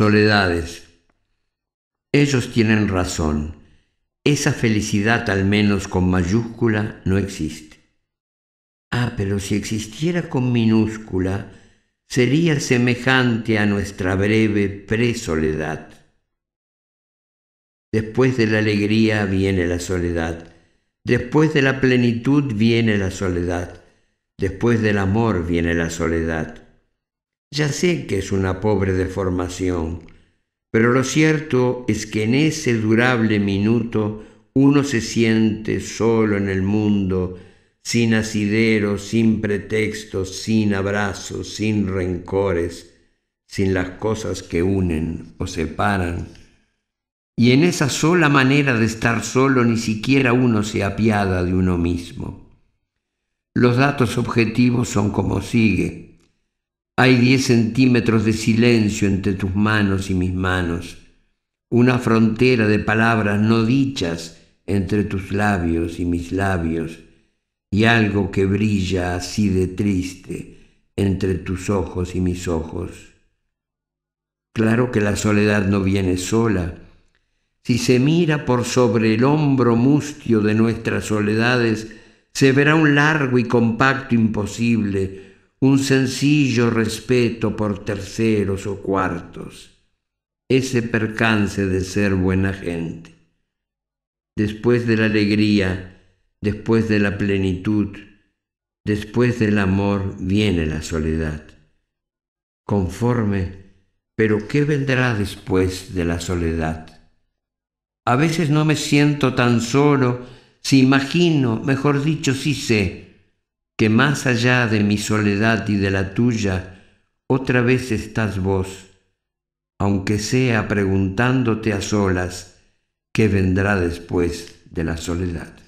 Soledades. Ellos tienen razón. Esa felicidad, al menos con mayúscula, no existe. Ah, pero si existiera con minúscula, sería semejante a nuestra breve presoledad. Después de la alegría viene la soledad. Después de la plenitud viene la soledad. Después del amor viene la soledad. Ya sé que es una pobre deformación, pero lo cierto es que en ese durable minuto uno se siente solo en el mundo, sin asidero, sin pretextos, sin abrazos, sin rencores, sin las cosas que unen o separan. Y en esa sola manera de estar solo ni siquiera uno se apiada de uno mismo. Los datos objetivos son como sigue. Hay diez centímetros de silencio entre tus manos y mis manos, una frontera de palabras no dichas entre tus labios y mis labios, y algo que brilla así de triste entre tus ojos y mis ojos. Claro que la soledad no viene sola. Si se mira por sobre el hombro mustio de nuestras soledades, se verá un largo y compacto imposible un sencillo respeto por terceros o cuartos, ese percance de ser buena gente. Después de la alegría, después de la plenitud, después del amor viene la soledad. Conforme, pero ¿qué vendrá después de la soledad? A veces no me siento tan solo, si imagino, mejor dicho, si sé, que más allá de mi soledad y de la tuya, otra vez estás vos, aunque sea preguntándote a solas qué vendrá después de la soledad.